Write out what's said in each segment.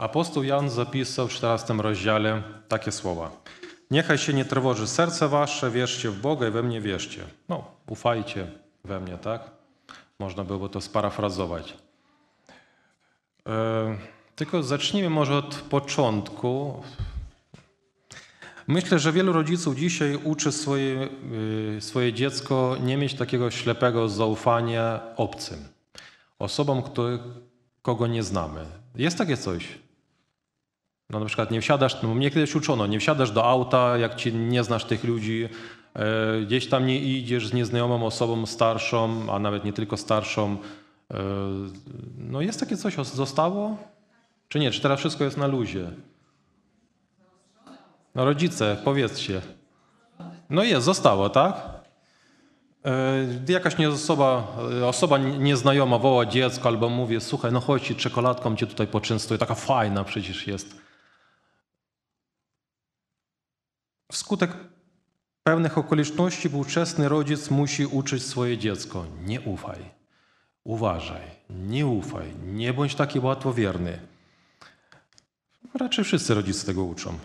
Apostu Jan zapisał w 14 rozdziale takie słowa. „Niech się nie trwoży serce wasze, wierzcie w Boga i we mnie wierzcie. No, ufajcie we mnie, tak? Można byłoby to sparafrazować. E, tylko zacznijmy może od początku. Myślę, że wielu rodziców dzisiaj uczy swoje, e, swoje dziecko nie mieć takiego ślepego zaufania obcym, osobom, kogo nie znamy. Jest takie coś. No na przykład nie wsiadasz, no mnie kiedyś uczono, nie wsiadasz do auta, jak ci nie znasz tych ludzi, e, gdzieś tam nie idziesz z nieznajomą osobą starszą, a nawet nie tylko starszą. E, no jest takie coś, zostało? Czy nie? Czy teraz wszystko jest na luzie? No rodzice, powiedzcie. No jest, zostało, tak? E, jakaś nie osoba, e, osoba nieznajoma woła dziecko albo mówi, słuchaj, no chodź, czekoladką cię tutaj poczęstuję, taka fajna przecież jest. Wskutek pewnych okoliczności współczesny rodzic musi uczyć swoje dziecko: nie ufaj, uważaj, nie ufaj, nie bądź taki łatwowierny. Raczej wszyscy rodzice tego uczą.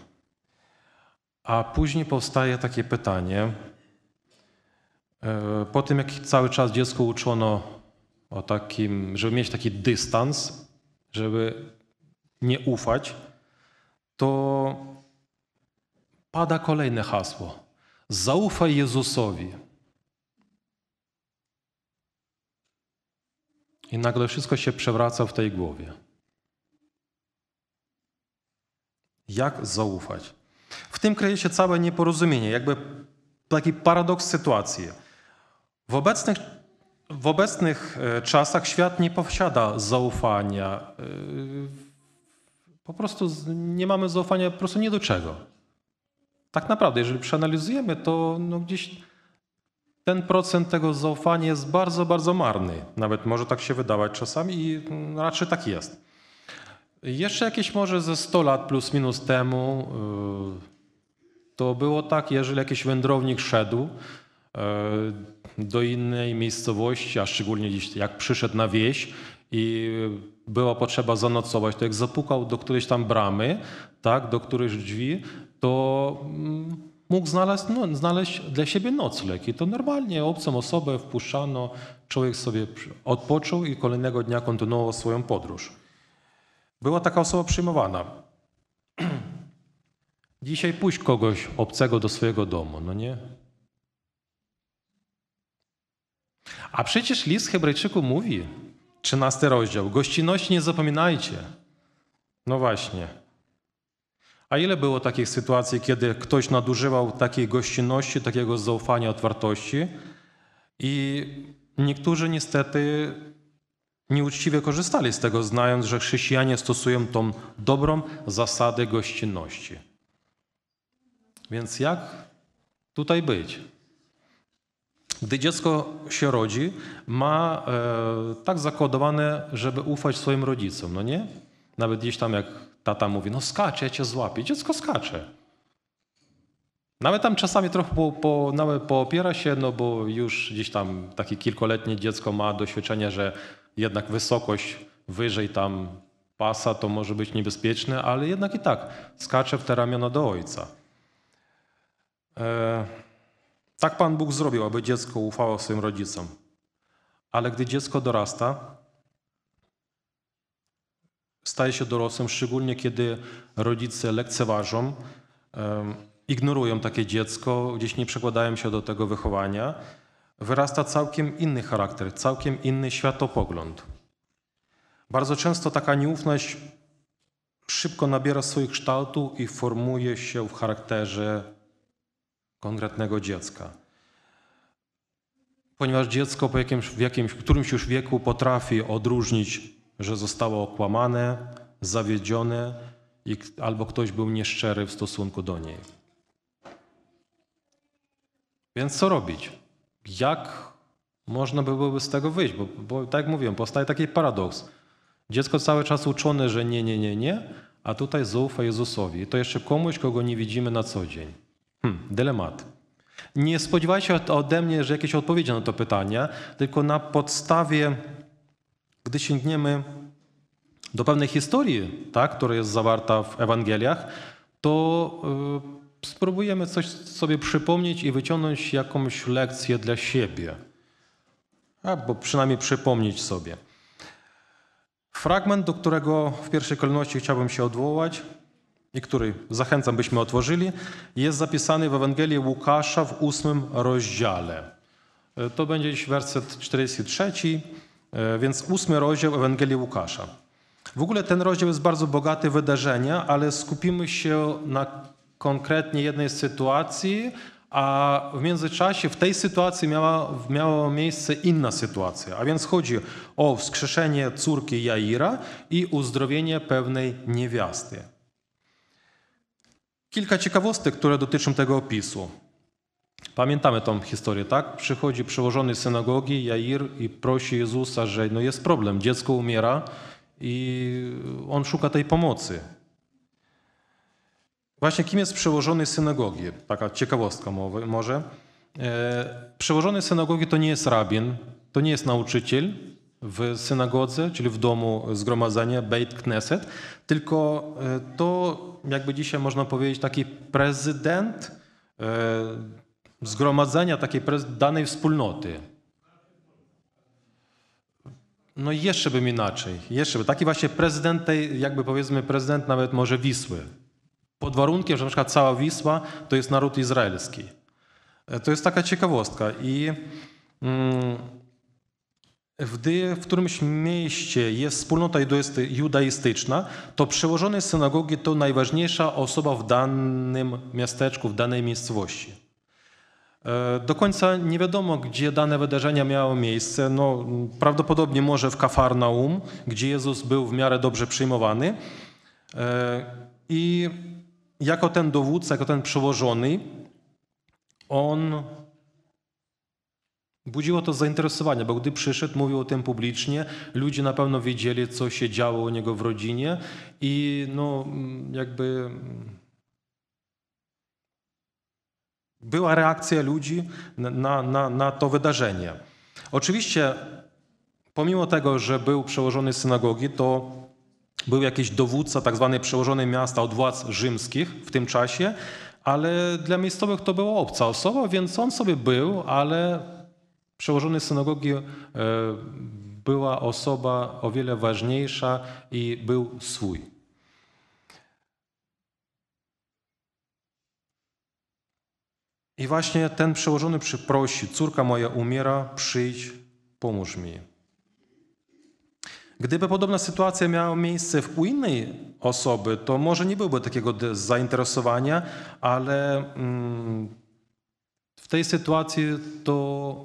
A później powstaje takie pytanie, e, po tym jak cały czas dziecko uczono o takim, żeby mieć taki dystans, żeby nie ufać, to pada kolejne hasło. Zaufaj Jezusowi. I nagle wszystko się przewraca w tej głowie. Jak zaufać? W tym kryje się całe nieporozumienie, jakby taki paradoks sytuacji. W obecnych, w obecnych e, czasach świat nie posiada zaufania. E, po prostu nie mamy zaufania po prostu nie do czego tak naprawdę, jeżeli przeanalizujemy, to no gdzieś ten procent tego zaufania jest bardzo, bardzo marny. Nawet może tak się wydawać czasami i mm, raczej tak jest. Jeszcze jakieś może ze 100 lat plus minus temu y, to było tak, jeżeli jakiś wędrownik szedł y, do innej miejscowości, a szczególnie gdzieś jak przyszedł na wieś i była potrzeba zanocować, to jak zapukał do którejś tam bramy, tak, do którejś drzwi, to mm, mógł znaleźć, no, znaleźć dla siebie nocleg. I to normalnie obcą osobę wpuszczano, człowiek sobie odpoczął i kolejnego dnia kontynuował swoją podróż. Była taka osoba przyjmowana. Dzisiaj puść kogoś obcego do swojego domu, no nie? A przecież list Hebrajczyku mówi, 13 rozdział, gościnność nie zapominajcie. No właśnie. A ile było takich sytuacji, kiedy ktoś nadużywał takiej gościnności, takiego zaufania, otwartości i niektórzy niestety nieuczciwie korzystali z tego, znając, że chrześcijanie stosują tą dobrą zasadę gościnności. Więc jak tutaj być? Gdy dziecko się rodzi, ma e, tak zakodowane, żeby ufać swoim rodzicom, no nie? Nawet gdzieś tam jak Tata mówi, no skacze, ja cię złapię. Dziecko skacze. Nawet tam czasami trochę po, po, nawet poopiera się, no bo już gdzieś tam takie kilkoletnie dziecko ma doświadczenie, że jednak wysokość wyżej tam pasa to może być niebezpieczne, ale jednak i tak skacze w te ramiona do ojca. E, tak Pan Bóg zrobił, aby dziecko ufało swoim rodzicom. Ale gdy dziecko dorasta, staje się dorosłym, szczególnie kiedy rodzice lekceważą, ignorują takie dziecko, gdzieś nie przekładają się do tego wychowania, wyrasta całkiem inny charakter, całkiem inny światopogląd. Bardzo często taka nieufność szybko nabiera swoich kształtu i formuje się w charakterze konkretnego dziecka. Ponieważ dziecko po jakimś, w jakimś, którymś już wieku potrafi odróżnić że zostało okłamane, zawiedzione i, albo ktoś był nieszczery w stosunku do niej. Więc co robić? Jak można by byłoby z tego wyjść? Bo, bo tak jak mówiłem, powstaje taki paradoks. Dziecko cały czas uczone, że nie, nie, nie, nie, a tutaj zaufa Jezusowi. I to jeszcze komuś, kogo nie widzimy na co dzień. Hmm, dylemat. Nie spodziewajcie się ode mnie, że jakieś odpowiedzi na to pytania, tylko na podstawie gdy sięgniemy do pewnej historii, tak, która jest zawarta w Ewangeliach, to e, spróbujemy coś sobie przypomnieć i wyciągnąć jakąś lekcję dla siebie, albo przynajmniej przypomnieć sobie. Fragment, do którego w pierwszej kolejności chciałbym się odwołać i który zachęcam, byśmy otworzyli, jest zapisany w Ewangelii Łukasza w ósmym rozdziale. E, to będzie dziś werset 43 E, więc ósmy rozdział Ewangelii Łukasza. W ogóle ten rozdział jest bardzo bogaty wydarzenia, ale skupimy się na konkretnie jednej sytuacji, a w międzyczasie w tej sytuacji miała, miała miejsce inna sytuacja. A więc chodzi o wskrzeszenie córki Jaira i uzdrowienie pewnej niewiasty. Kilka ciekawostek, które dotyczą tego opisu. Pamiętamy tą historię, tak? Przychodzi przełożony synagogi Jair i prosi Jezusa, że no jest problem, dziecko umiera i on szuka tej pomocy. Właśnie kim jest przełożony synagogi? Taka ciekawostka może. E, przełożony synagogi to nie jest rabin, to nie jest nauczyciel w synagodze, czyli w domu zgromadzenia Beit Knesset, tylko e, to jakby dzisiaj można powiedzieć taki prezydent e, zgromadzenia takiej danej wspólnoty. No i jeszcze bym inaczej, jeszcze by. Taki właśnie prezydent tej, jakby powiedzmy prezydent nawet może Wisły. Pod warunkiem, że na przykład cała Wisła to jest naród izraelski. E, to jest taka ciekawostka i gdy mm, w którymś mieście jest wspólnota judaistyczna, to przełożony synagogi to najważniejsza osoba w danym miasteczku, w danej miejscowości. E, do końca nie wiadomo, gdzie dane wydarzenia miały miejsce. No, prawdopodobnie może w Kafarnaum, gdzie Jezus był w miarę dobrze przyjmowany. E, I jako ten dowódca, jako ten przełożony, on budziło to zainteresowanie, bo gdy przyszedł, mówił o tym publicznie, ludzie na pewno wiedzieli, co się działo u niego w rodzinie i no, jakby była reakcja ludzi na, na, na to wydarzenie. Oczywiście, pomimo tego, że był przełożony synagogi, to był jakiś dowódca tak zwany przełożony miasta od władz rzymskich w tym czasie, ale dla miejscowych to była obca osoba, więc on sobie był, ale przełożony synagogi e, była osoba o wiele ważniejsza i był swój. I właśnie ten przełożony przyprosi, córka moja umiera, przyjdź, pomóż mi. Gdyby podobna sytuacja miała miejsce u innej osoby, to może nie byłoby takiego zainteresowania, ale mm, w tej sytuacji to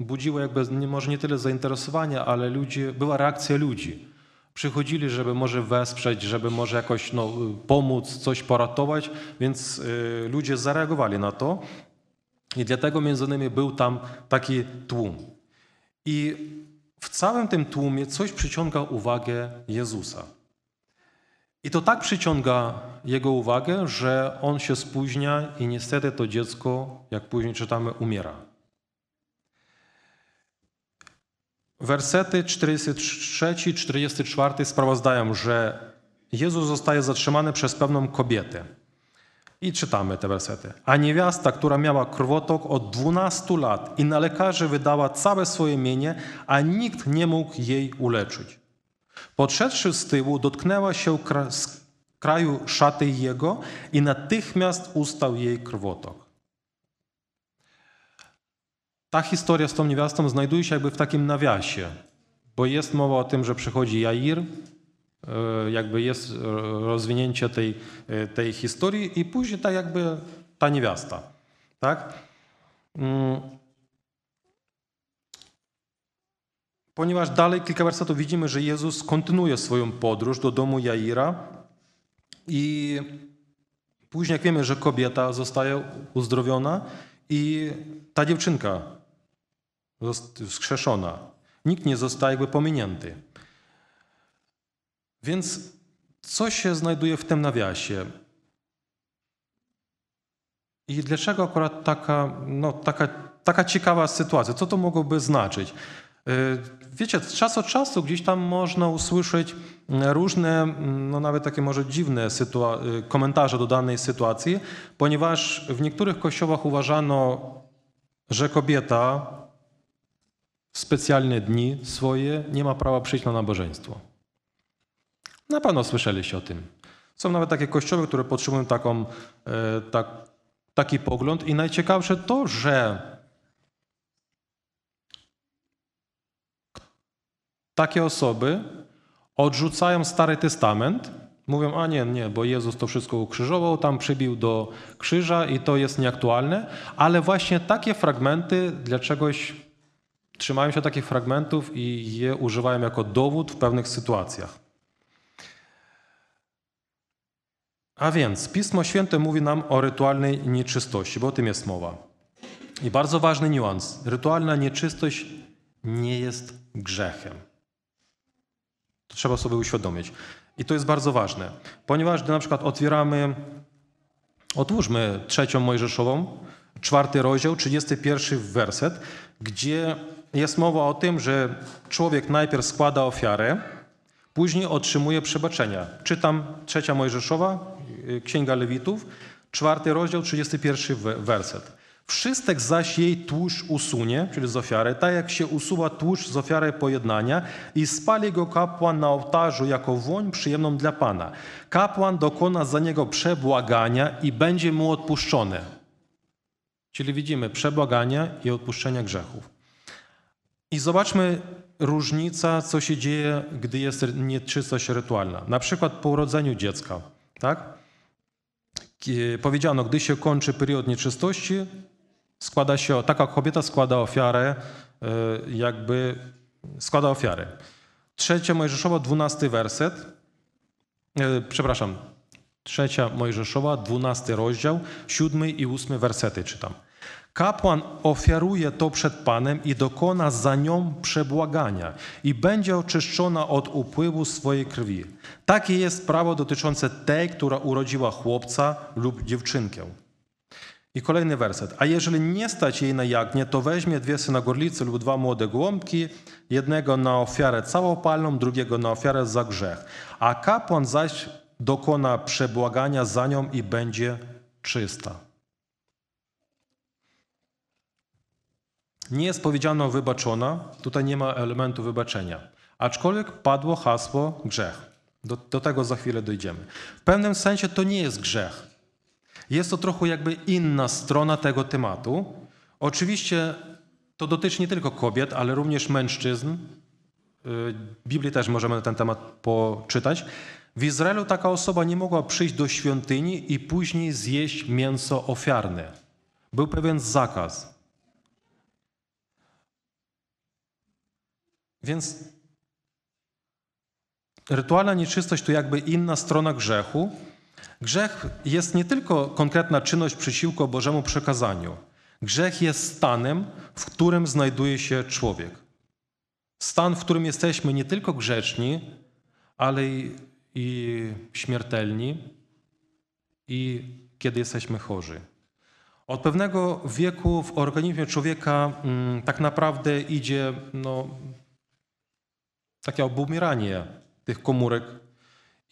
budziło jakby może nie tyle zainteresowania, ale ludzie była reakcja ludzi przychodzili, żeby może wesprzeć, żeby może jakoś no, pomóc, coś poratować, więc y, ludzie zareagowali na to i dlatego między innymi był tam taki tłum. I w całym tym tłumie coś przyciąga uwagę Jezusa. I to tak przyciąga jego uwagę, że on się spóźnia i niestety to dziecko, jak później czytamy, umiera. Wersety 43-44 sprawozdają, że Jezus zostaje zatrzymany przez pewną kobietę. I czytamy te wersety. A niewiasta, która miała krwotok od 12 lat i na lekarzy wydała całe swoje mienie, a nikt nie mógł jej uleczyć. Podszedłszy z tyłu, dotknęła się kra kraju szaty jego i natychmiast ustał jej krwotok ta historia z tą niewiastą znajduje się jakby w takim nawiasie, bo jest mowa o tym, że przychodzi Jair, e, jakby jest e, rozwinięcie tej, e, tej historii i później ta jakby ta niewiasta, tak? Mm. Ponieważ dalej kilka wersetów widzimy, że Jezus kontynuuje swoją podróż do domu Jaira i później jak wiemy, że kobieta zostaje uzdrowiona i ta dziewczynka wskrzeszona. Nikt nie został jakby pominięty. Więc co się znajduje w tym nawiasie? I dlaczego akurat taka, no, taka, taka ciekawa sytuacja? Co to mogłoby znaczyć? Y, wiecie, czas czasu od czasu gdzieś tam można usłyszeć mm, różne, mm, no nawet takie może dziwne y, komentarze do danej sytuacji, ponieważ w niektórych kościołach uważano, że kobieta specjalne dni swoje, nie ma prawa przyjść na nabożeństwo. Na pewno słyszeliście o tym. Są nawet takie kościoły, które podtrzymują taką, tak, taki pogląd i najciekawsze to, że takie osoby odrzucają Stary Testament, mówią, a nie, nie, bo Jezus to wszystko ukrzyżował, tam przybił do krzyża i to jest nieaktualne, ale właśnie takie fragmenty dla czegoś trzymają się takich fragmentów i je używają jako dowód w pewnych sytuacjach. A więc Pismo Święte mówi nam o rytualnej nieczystości, bo o tym jest mowa. I bardzo ważny niuans. Rytualna nieczystość nie jest grzechem. To trzeba sobie uświadomić. I to jest bardzo ważne, ponieważ gdy na przykład otwieramy, otwórzmy trzecią Mojżeszową, czwarty rozdział, 31 werset, gdzie jest mowa o tym, że człowiek najpierw składa ofiarę, później otrzymuje przebaczenia. Czytam trzecia Mojżeszowa, y, Księga Lewitów, czwarty rozdział, 31 werset. Wszystek zaś jej tłuszcz usunie, czyli z ofiary, tak jak się usuwa tłuszcz z ofiary pojednania i spali go kapłan na ołtarzu jako woń przyjemną dla Pana. Kapłan dokona za niego przebłagania i będzie mu odpuszczone. Czyli widzimy przebłagania i odpuszczenia grzechów. I zobaczmy różnica, co się dzieje, gdy jest nieczystość rytualna. Na przykład po urodzeniu dziecka, tak? Powiedziano, gdy się kończy period nieczystości, składa się, taka kobieta składa ofiarę, e, jakby składa ofiary. Trzecia Mojżeszowa, dwunasty werset, e, przepraszam, trzecia Mojżeszowa, dwunasty rozdział, siódmy i ósmy wersety czytam. Kapłan ofiaruje to przed Panem i dokona za nią przebłagania i będzie oczyszczona od upływu swojej krwi. Takie jest prawo dotyczące tej, która urodziła chłopca lub dziewczynkę. I kolejny werset. A jeżeli nie stać jej na jagnię, to weźmie dwie syna lub dwa młode głąbki, jednego na ofiarę całopalną, drugiego na ofiarę za grzech. A kapłan zaś dokona przebłagania za nią i będzie czysta. Nie jest powiedziano wybaczona, tutaj nie ma elementu wybaczenia. Aczkolwiek padło hasło grzech. Do, do tego za chwilę dojdziemy. W pewnym sensie to nie jest grzech. Jest to trochę jakby inna strona tego tematu. Oczywiście to dotyczy nie tylko kobiet, ale również mężczyzn. Y, Biblii też możemy na ten temat poczytać. W Izraelu taka osoba nie mogła przyjść do świątyni i później zjeść mięso ofiarne. Był pewien zakaz. Więc rytualna nieczystość to jakby inna strona grzechu. Grzech jest nie tylko konkretna czynność przysiłku o Bożemu przekazaniu. Grzech jest stanem, w którym znajduje się człowiek. Stan, w którym jesteśmy nie tylko grzeczni, ale i, i śmiertelni, i kiedy jesteśmy chorzy. Od pewnego wieku w organizmie człowieka mm, tak naprawdę idzie no, takie obumieranie tych komórek.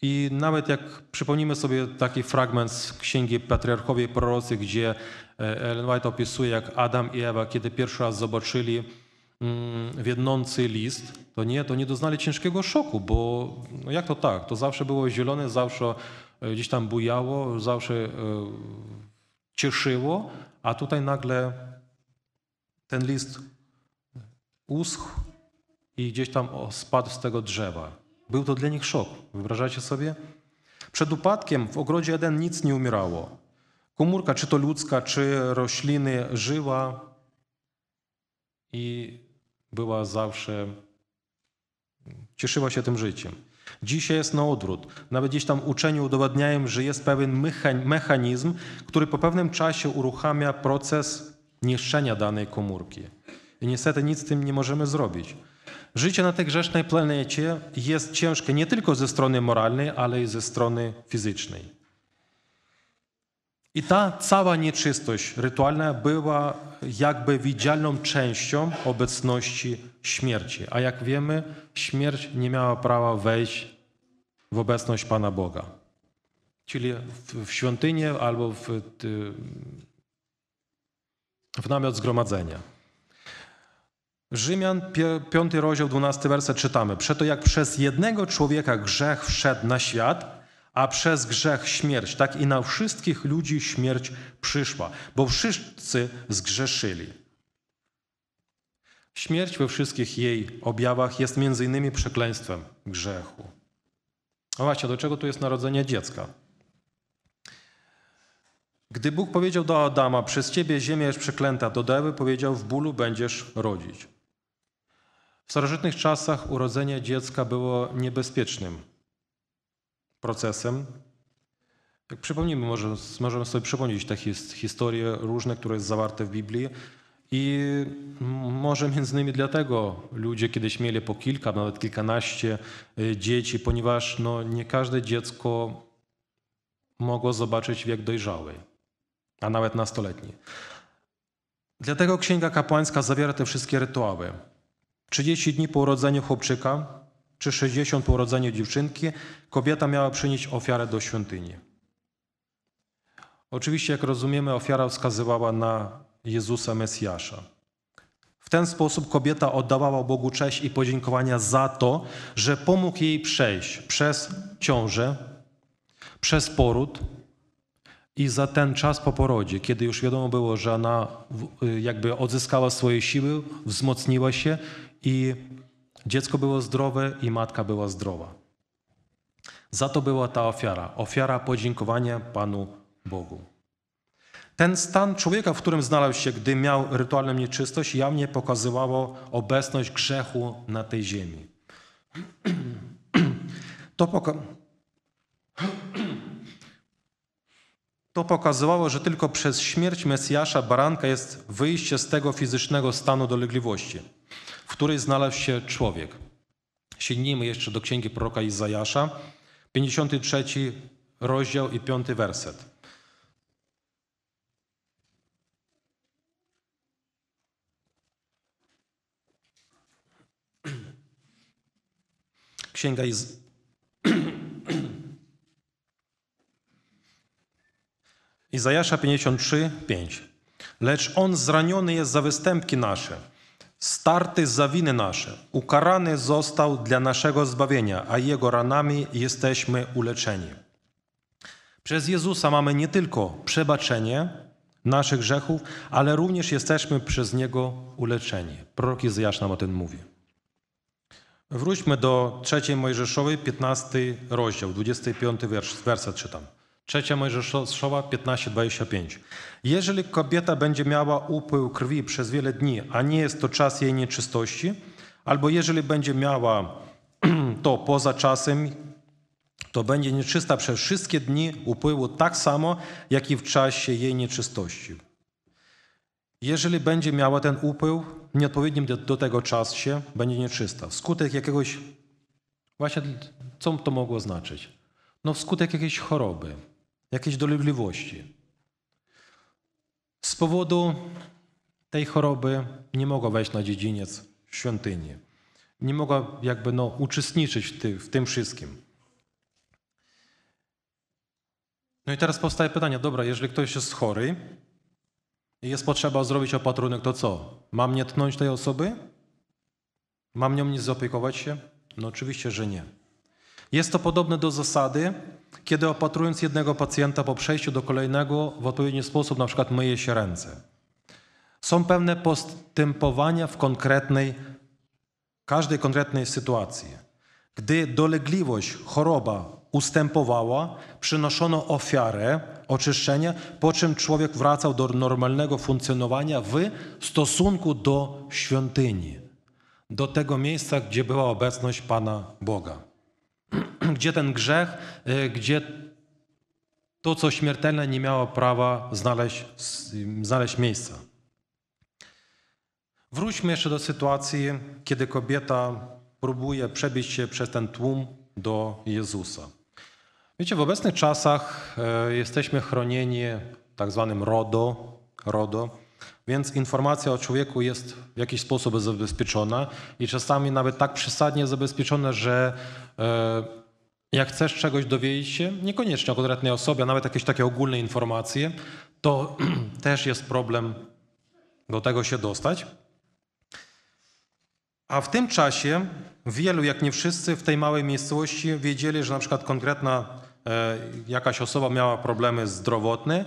I nawet jak przypomnimy sobie taki fragment z Księgi Patriarchowie Prorocy, gdzie e, Ellen White opisuje, jak Adam i Ewa, kiedy pierwszy raz zobaczyli mm, wiednący list, to nie, to nie doznali ciężkiego szoku, bo no jak to tak? To zawsze było zielone, zawsze e, gdzieś tam bujało, zawsze e, cieszyło, a tutaj nagle ten list uschł, i gdzieś tam spadł z tego drzewa. Był to dla nich szok, wyobrażacie sobie? Przed upadkiem w ogrodzie jeden nic nie umierało. Komórka, czy to ludzka, czy rośliny, żyła i była zawsze, cieszyła się tym życiem. Dzisiaj jest na odwrót. Nawet gdzieś tam uczeni udowadniają, że jest pewien mechanizm, który po pewnym czasie uruchamia proces niszczenia danej komórki. I niestety nic z tym nie możemy zrobić. Życie na tej grzesznej planecie jest ciężkie nie tylko ze strony moralnej, ale i ze strony fizycznej. I ta cała nieczystość rytualna była jakby widzialną częścią obecności śmierci. A jak wiemy, śmierć nie miała prawa wejść w obecność Pana Boga. Czyli w, w świątynię albo w, w namiot zgromadzenia. Rzymian, piąty rozdział, 12 werset czytamy. Przeto jak przez jednego człowieka grzech wszedł na świat, a przez grzech śmierć, tak i na wszystkich ludzi śmierć przyszła, bo wszyscy zgrzeszyli. Śmierć we wszystkich jej objawach jest między innymi przekleństwem grzechu. A no właśnie, do czego tu jest narodzenie dziecka? Gdy Bóg powiedział do Adama, przez ciebie ziemia jest przeklęta, do Dewy powiedział, w bólu będziesz rodzić. W starożytnych czasach urodzenie dziecka było niebezpiecznym procesem. Jak przypomnimy, może, możemy sobie przypomnieć te his, historie różne, które są zawarte w Biblii. I może między innymi dlatego ludzie kiedyś mieli po kilka, nawet kilkanaście e, dzieci, ponieważ no, nie każde dziecko mogło zobaczyć wiek dojrzały, a nawet nastoletni. Dlatego Księga Kapłańska zawiera te wszystkie rytuały. 30 dni po urodzeniu chłopczyka, czy 60 po urodzeniu dziewczynki, kobieta miała przynieść ofiarę do świątyni. Oczywiście, jak rozumiemy, ofiara wskazywała na Jezusa Mesjasza. W ten sposób kobieta oddawała Bogu cześć i podziękowania za to, że pomógł jej przejść przez ciążę, przez poród i za ten czas po porodzie, kiedy już wiadomo było, że ona jakby odzyskała swoje siły, wzmocniła się i dziecko było zdrowe i matka była zdrowa. Za to była ta ofiara, ofiara podziękowania Panu Bogu. Ten stan człowieka, w którym znalazł się, gdy miał rytualną nieczystość, jawnie pokazywało obecność grzechu na tej ziemi. To, poka to pokazywało, że tylko przez śmierć Mesjasza, baranka, jest wyjście z tego fizycznego stanu dolegliwości w której znalazł się człowiek. Sięgnijmy jeszcze do księgi proroka Izajasza, 53 rozdział i 5 werset. Księga Iz... Izajasza 53, 5. Lecz on zraniony jest za występki nasze Starty za winy nasze. Ukarany został dla naszego zbawienia, a Jego ranami jesteśmy uleczeni. Przez Jezusa mamy nie tylko przebaczenie naszych grzechów, ale również jesteśmy przez Niego uleczeni. Prorok Izajasz nam o tym mówi. Wróćmy do Trzeciej Mojżeszowej, 15 rozdział, 25 wers, werset czytam. Trzecia Mojżeszowa 15:25. Jeżeli kobieta będzie miała upływ krwi przez wiele dni, a nie jest to czas jej nieczystości, albo jeżeli będzie miała to poza czasem, to będzie nieczysta przez wszystkie dni upływu tak samo, jak i w czasie jej nieczystości. Jeżeli będzie miała ten upływ, nieodpowiednim do, do tego czasie, będzie nieczysta. Wskutek jakiegoś, właśnie co to mogło znaczyć? No wskutek jakiejś choroby, jakieś dolegliwości. Z powodu tej choroby nie mogła wejść na dziedziniec świątyni. Nie mogła jakby no, uczestniczyć w, ty, w tym wszystkim. No i teraz powstaje pytanie, dobra, jeżeli ktoś jest chory i jest potrzeba zrobić opatrunek, to co? Mam nie tnąć tej osoby? Mam nią nie zaopiekować się? No oczywiście, że nie. Jest to podobne do zasady, kiedy opatrując jednego pacjenta po przejściu do kolejnego w odpowiedni sposób, na przykład myje się ręce. Są pewne postępowania w konkretnej, każdej konkretnej sytuacji. Gdy dolegliwość, choroba ustępowała, przynoszono ofiarę oczyszczenia, po czym człowiek wracał do normalnego funkcjonowania w stosunku do świątyni, do tego miejsca, gdzie była obecność Pana Boga. gdzie ten grzech, y, gdzie to, co śmiertelne, nie miało prawa znaleźć, znaleźć miejsca. Wróćmy jeszcze do sytuacji, kiedy kobieta próbuje przebić się przez ten tłum do Jezusa. Wiecie, w obecnych czasach e, jesteśmy chronieni tak zwanym RODO, RODO, więc informacja o człowieku jest w jakiś sposób zabezpieczona i czasami nawet tak przesadnie zabezpieczona, że E, jak chcesz czegoś dowiedzieć się, niekoniecznie o konkretnej osobie, a nawet jakieś takie ogólne informacje, to też jest problem do tego się dostać. A w tym czasie wielu, jak nie wszyscy w tej małej miejscowości wiedzieli, że na przykład konkretna e, jakaś osoba miała problemy zdrowotne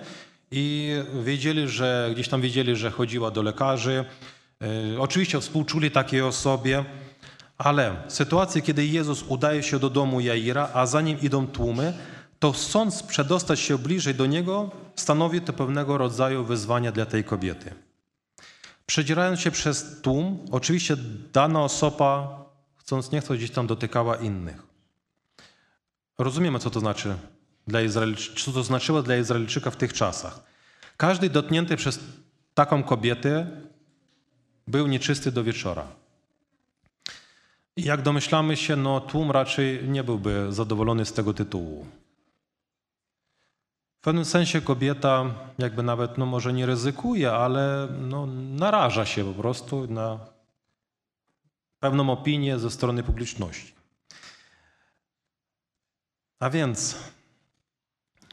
i wiedzieli, że gdzieś tam wiedzieli, że chodziła do lekarzy. E, oczywiście współczuli takiej osobie, ale sytuacji, kiedy Jezus udaje się do domu Jaira, a za nim idą tłumy, to chcąc przedostać się bliżej do niego, stanowi to pewnego rodzaju wyzwanie dla tej kobiety. Przedzierając się przez tłum, oczywiście dana osoba, chcąc nie chcąc, gdzieś tam dotykała innych. Rozumiemy, co to znaczy dla Izraelczyka, co to znaczyło dla Izraelczyka w tych czasach. Każdy dotknięty przez taką kobietę był nieczysty do wieczora. Jak domyślamy się, no tłum raczej nie byłby zadowolony z tego tytułu. W pewnym sensie kobieta jakby nawet, no może nie ryzykuje, ale no naraża się po prostu na pewną opinię ze strony publiczności. A więc,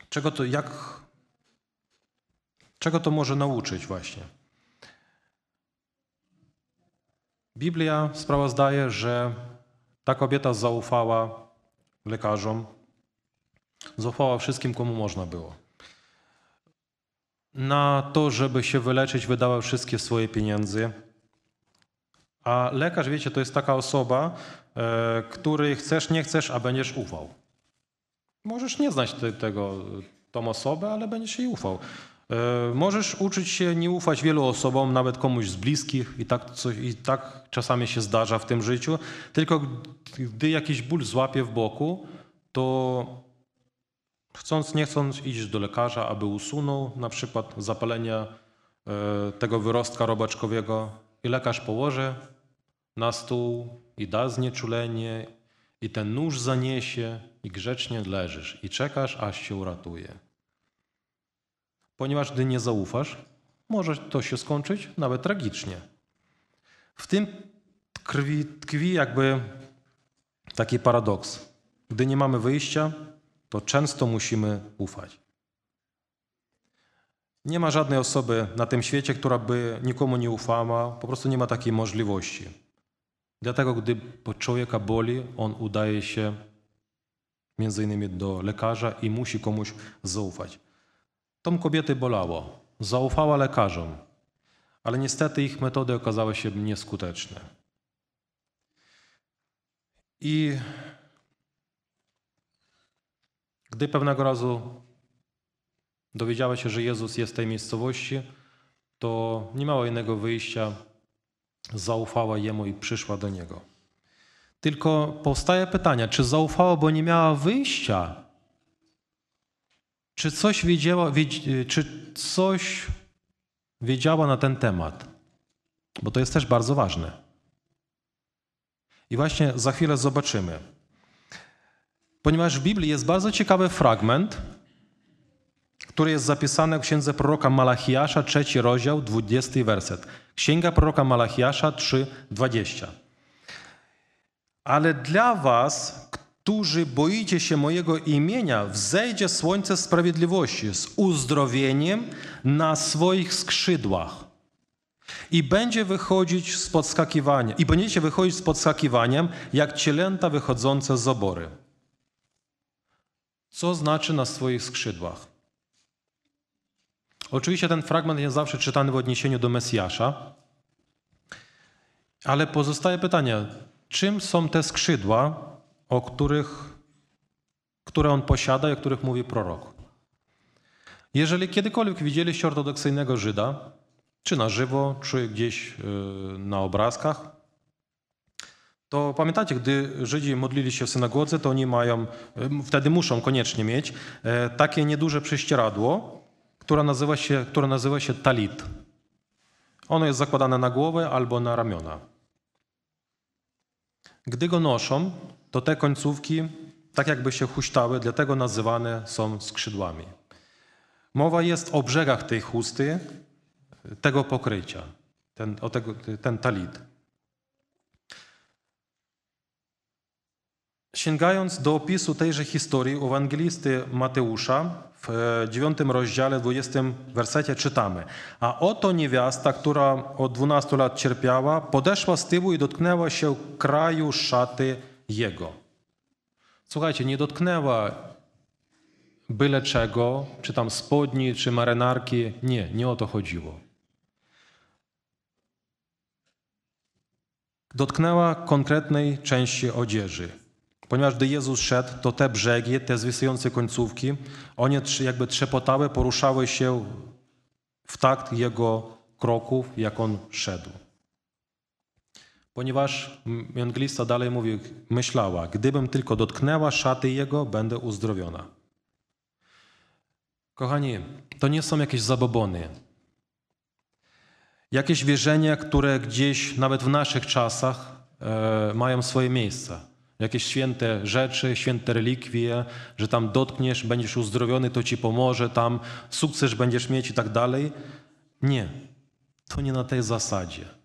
czego to, jak, czego to może nauczyć właśnie? Biblia sprawozdaje, że ta kobieta zaufała lekarzom, zaufała wszystkim, komu można było. Na to, żeby się wyleczyć, wydała wszystkie swoje pieniądze. A lekarz, wiecie, to jest taka osoba, e, której chcesz, nie chcesz, a będziesz ufał. Możesz nie znać tej tego, tą osobę, ale będziesz jej ufał. E, możesz uczyć się nie ufać wielu osobom, nawet komuś z bliskich, i tak, co, i tak czasami się zdarza w tym życiu. Tylko gdy jakiś ból złapie w boku, to chcąc, nie chcąc, idziesz do lekarza, aby usunął na przykład zapalenie tego wyrostka robaczkowego, i lekarz położy na stół i da znieczulenie, i ten nóż zaniesie, i grzecznie leżysz, i czekasz, aż się uratuje ponieważ gdy nie zaufasz, może to się skończyć nawet tragicznie. W tym tkwi, tkwi jakby taki paradoks. Gdy nie mamy wyjścia, to często musimy ufać. Nie ma żadnej osoby na tym świecie, która by nikomu nie ufała, po prostu nie ma takiej możliwości. Dlatego, gdy człowieka boli, on udaje się między innymi do lekarza i musi komuś zaufać. Tą kobietę bolało. Zaufała lekarzom, ale niestety ich metody okazały się nieskuteczne. I gdy pewnego razu dowiedziała się, że Jezus jest w tej miejscowości, to nie miała innego wyjścia, zaufała Jemu i przyszła do Niego. Tylko powstaje pytanie, czy zaufała, bo nie miała wyjścia, czy coś wiedziała, y, czy coś wiedziała na ten temat? Bo to jest też bardzo ważne. I właśnie za chwilę zobaczymy. Ponieważ w Biblii jest bardzo ciekawy fragment, który jest zapisany w księdze proroka Malachiasza, trzeci rozdział, 20 werset. Księga proroka Malachiasza 3:20. Ale dla was, którzy boicie się mojego imienia, wzejdzie słońce sprawiedliwości z uzdrowieniem na swoich skrzydłach. I będzie wychodzić z podskakiwania, i będziecie wychodzić z podskakiwaniem, jak cielęta wychodzące z obory. Co znaczy na swoich skrzydłach? Oczywiście ten fragment jest zawsze czytany w odniesieniu do Mesjasza, ale pozostaje pytanie, czym są te skrzydła, o których, które on posiada i o których mówi prorok. Jeżeli kiedykolwiek widzieliście ortodoksyjnego Żyda, czy na żywo, czy gdzieś e, na obrazkach, to pamiętacie, gdy Żydzi modlili się w synagodze, to oni mają, e, wtedy muszą koniecznie mieć e, takie nieduże prześcieradło, które nazywa się, które nazywa się talit. Ono jest zakładane na głowę albo na ramiona. Gdy go noszą, to te końcówki tak jakby się huśtały, dlatego nazywane są skrzydłami. Mowa jest o brzegach tej chusty, tego pokrycia, ten, o tego, ten talit. Sięgając do opisu tejże historii u ewangelisty Mateusza w e, dziewiątym rozdziale, dwudziestym wersecie czytamy: A oto niewiasta, która od dwunastu lat cierpiała, podeszła z tyłu i dotknęła się kraju szaty jego. Słuchajcie, nie dotknęła byle czego, czy tam spodni, czy marynarki. Nie, nie o to chodziło. Dotknęła konkretnej części odzieży. Ponieważ gdy Jezus szedł, to te brzegi, te zwisające końcówki, one jakby trzepotały, poruszały się w takt Jego kroków, jak On szedł. Ponieważ Mjanglista dalej mówi, myślała, gdybym tylko dotknęła szaty jego, będę uzdrowiona. Kochani, to nie są jakieś zabobony. Jakieś wierzenia, które gdzieś nawet w naszych czasach e, mają swoje miejsce. Jakieś święte rzeczy, święte relikwie, że tam dotkniesz, będziesz uzdrowiony, to ci pomoże, tam sukces będziesz mieć i tak dalej. Nie, to nie na tej zasadzie.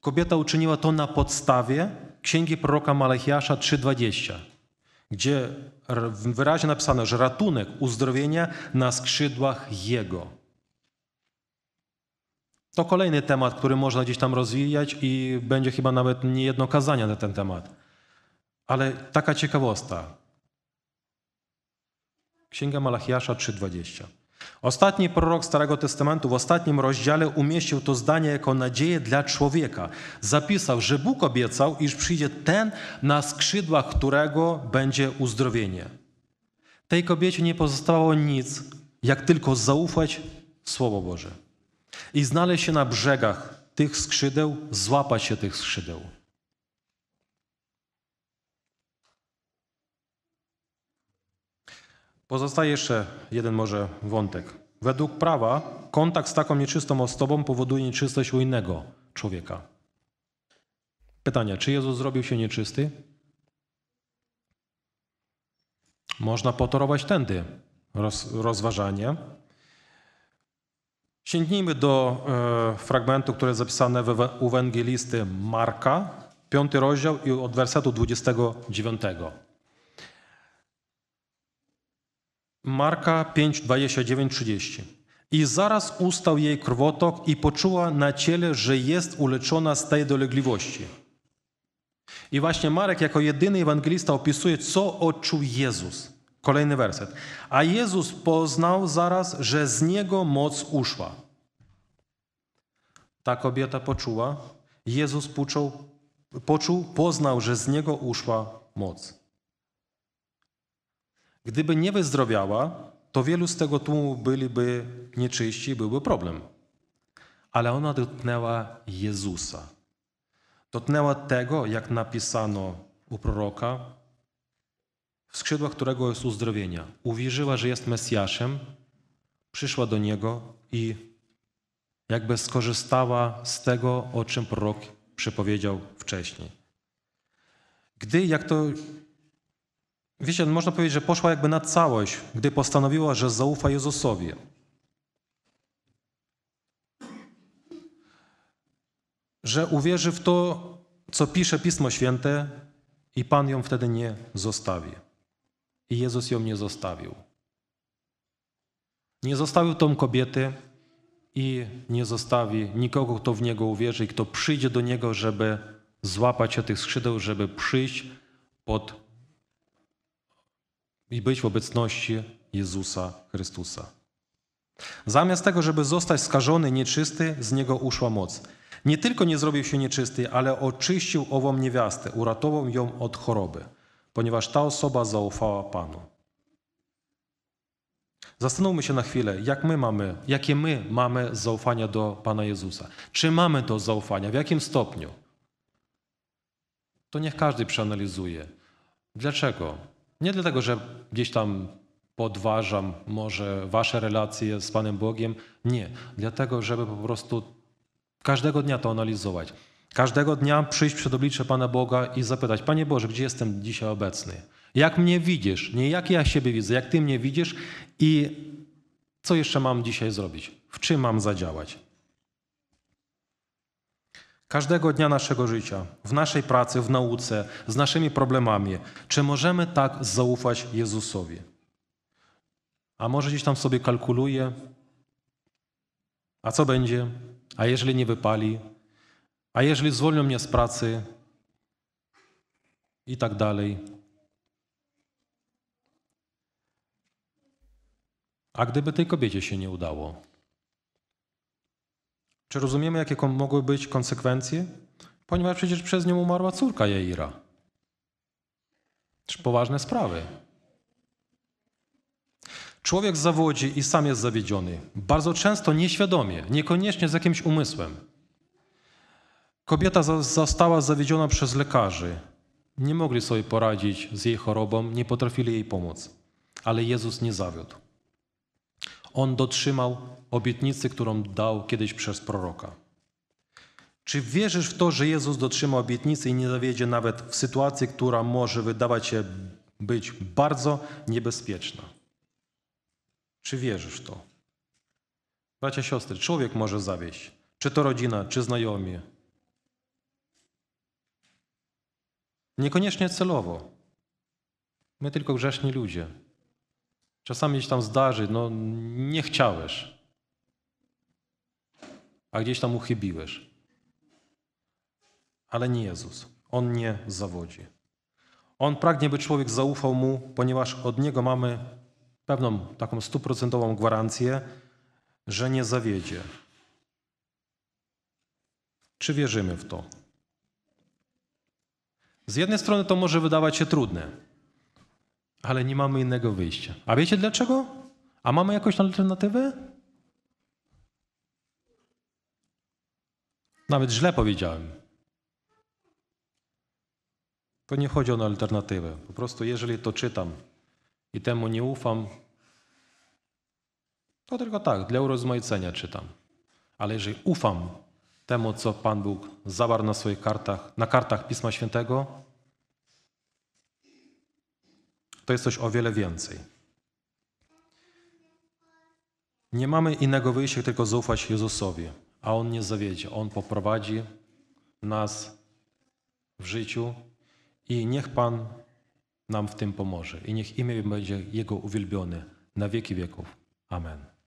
Kobieta uczyniła to na podstawie księgi proroka Malachiasza 3:20, gdzie wyraźnie napisano, że ratunek, uzdrowienie na skrzydłach Jego. To kolejny temat, który można gdzieś tam rozwijać i będzie chyba nawet niejedno kazania na ten temat. Ale taka ciekawostka. Księga Malachiasza 3:20. Ostatni prorok Starego Testamentu w ostatnim rozdziale umieścił to zdanie jako nadzieję dla człowieka. Zapisał, że Bóg obiecał, iż przyjdzie ten, na skrzydłach którego będzie uzdrowienie. Tej kobiecie nie pozostało nic, jak tylko zaufać Słowo Boże i znaleźć się na brzegach tych skrzydeł, złapać się tych skrzydeł. Pozostaje jeszcze jeden może wątek. Według prawa kontakt z taką nieczystą osobą powoduje nieczystość u innego człowieka. Pytanie, czy Jezus zrobił się nieczysty? Można potorować tędy roz, rozważanie. Sięgnijmy do e, fragmentu, które jest zapisane w Ewangelisty Marka, piąty rozdział i od wersetu 29. Marka 5, 29, 30. I zaraz ustał jej krwotok i poczuła na ciele, że jest uleczona z tej dolegliwości. I właśnie Marek jako jedyny ewangelista opisuje, co odczuł Jezus. Kolejny werset. A Jezus poznał zaraz, że z niego moc uszła. Ta kobieta poczuła, Jezus poczuł, poczuł poznał, że z niego uszła moc. Gdyby nie wyzdrowiała, to wielu z tego tłumu byliby nieczyści byłby problem. Ale ona dotknęła Jezusa. Dotknęła tego, jak napisano u proroka, w skrzydłach którego jest uzdrowienia. Uwierzyła, że jest Mesjaszem, przyszła do Niego i jakby skorzystała z tego, o czym prorok przepowiedział wcześniej. Gdy, jak to Wiecie, no można powiedzieć, że poszła jakby na całość, gdy postanowiła, że zaufa Jezusowi. Że uwierzy w to, co pisze Pismo Święte i Pan ją wtedy nie zostawi. I Jezus ją nie zostawił. Nie zostawił tą kobiety i nie zostawi nikogo, kto w Niego uwierzy i kto przyjdzie do Niego, żeby złapać się tych skrzydeł, żeby przyjść pod i być w obecności Jezusa Chrystusa. Zamiast tego, żeby zostać skażony, nieczysty, z niego uszła moc. Nie tylko nie zrobił się nieczysty, ale oczyścił ową niewiastę, uratował ją od choroby, ponieważ ta osoba zaufała Panu. Zastanówmy się na chwilę, jak my mamy, jakie my mamy zaufania do Pana Jezusa. Czy mamy to zaufanie? W jakim stopniu? To niech każdy przeanalizuje. Dlaczego? Nie dlatego, że gdzieś tam podważam może wasze relacje z Panem Bogiem. Nie. Dlatego, żeby po prostu każdego dnia to analizować. Każdego dnia przyjść przed oblicze Pana Boga i zapytać, Panie Boże, gdzie jestem dzisiaj obecny? Jak mnie widzisz? Nie jak ja siebie widzę, jak Ty mnie widzisz i co jeszcze mam dzisiaj zrobić? W czym mam zadziałać? każdego dnia naszego życia, w naszej pracy, w nauce, z naszymi problemami, czy możemy tak zaufać Jezusowi? A może gdzieś tam sobie kalkuluje, a co będzie? A jeżeli nie wypali? A jeżeli zwolnią mnie z pracy? I tak dalej. A gdyby tej kobiecie się nie udało? Czy rozumiemy, jakie mogły być konsekwencje? Ponieważ przecież przez nią umarła córka To Czy poważne sprawy. Człowiek zawodzi i sam jest zawiedziony. Bardzo często nieświadomie, niekoniecznie z jakimś umysłem. Kobieta została zawiedziona przez lekarzy. Nie mogli sobie poradzić z jej chorobą, nie potrafili jej pomóc. Ale Jezus nie zawiódł. On dotrzymał obietnicy, którą dał kiedyś przez proroka. Czy wierzysz w to, że Jezus dotrzyma obietnicy i nie zawiedzie nawet w sytuacji, która może wydawać się być bardzo niebezpieczna? Czy wierzysz w to? Bracia, siostry, człowiek może zawieść. Czy to rodzina, czy znajomi. Niekoniecznie celowo. My tylko grzeszni ludzie. Czasami się tam zdarzy, no nie chciałeś a gdzieś tam uchybiłeś. Ale nie Jezus. On nie zawodzi. On pragnie, by człowiek zaufał mu, ponieważ od niego mamy pewną taką stuprocentową gwarancję, że nie zawiedzie. Czy wierzymy w to? Z jednej strony to może wydawać się trudne, ale nie mamy innego wyjścia. A wiecie dlaczego? A mamy jakąś alternatywę? Nawet źle powiedziałem. To nie chodzi o alternatywę. Po prostu jeżeli to czytam i temu nie ufam, to tylko tak, dla urozmaicenia czytam. Ale jeżeli ufam temu, co Pan Bóg zawarł na swoich kartach, na kartach Pisma Świętego, to jest coś o wiele więcej. Nie mamy innego wyjścia, tylko zaufać Jezusowi a On nie zawiedzie. On poprowadzi nas w życiu i niech Pan nam w tym pomoże. I niech imię będzie Jego uwielbione na wieki wieków. Amen.